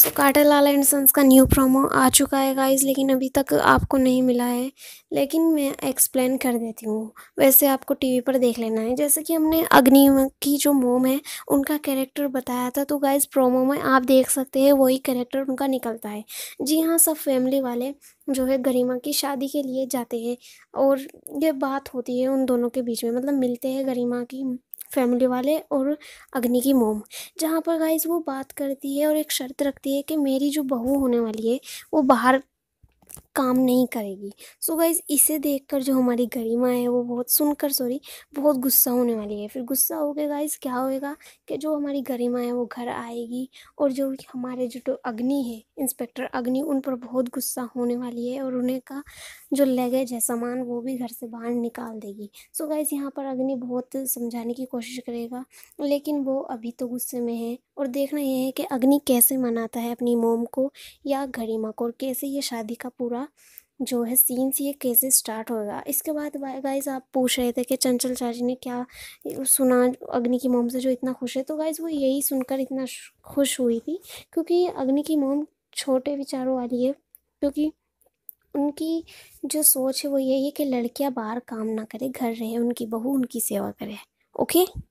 so so, Kata Lal and sons new न्यू प्रोमो आ चुका है गाइज लेकिन अभी तक आपको नहीं मिला है लेकिन मैं एक्सप्लेन कर देती हूँ वैसे आपको टीवी पर देख लेना है जैसे कि हमने अग्नि की जो मोम है उनका कैरेक्टर बताया था तो गाइज प्रोमो में आप देख सकते हैं वही कैरेक्टर उनका निकलता है जी हाँ सब फैमिली वाले जो है गरिमा की शादी के लिए जाते हैं और ये बात होती है उन दोनों के बीच में मतलब मिलते हैं गरिमा की फैमिली वाले और अग्नि की मोम जहाँ पर गाइज़ वो बात करती है और एक शर्त रखती है कि मेरी जो बहू होने वाली है वो बाहर काम नहीं करेगी सो so गाइज़ इसे देखकर जो हमारी गरिमा है वो बहुत सुनकर सॉरी बहुत गुस्सा होने वाली है फिर गुस्सा हो गया गाइज़ क्या होएगा कि जो हमारी गरिमा है वो घर आएगी और जो हमारे जो तो अग्नि है इंस्पेक्टर अग्नि उन पर बहुत गुस्सा होने वाली है और उन्हें का जो लगेज है सामान वो भी घर से बाहर निकाल देगी सो गाइज़ यहाँ पर अग्नि बहुत समझाने की कोशिश करेगा लेकिन वो अभी तो गुस्से में है और देखना यह है कि अग्नि कैसे मनाता है अपनी मोम को या गरिमा को और कैसे ये शादी का पूरा जो है से ये कैसे स्टार्ट होगा इसके बाद गाइज आप पूछ रहे थे कि चंचल चाची ने क्या सुना अग्नि की मोम से जो इतना खुश है तो गाइज वो यही सुनकर इतना खुश हुई थी क्योंकि अग्नि की मोम छोटे विचारों वाली है क्योंकि उनकी जो सोच है वो यही है कि लड़कियां बाहर काम ना करें घर रहे उनकी बहू उनकी सेवा करे ओके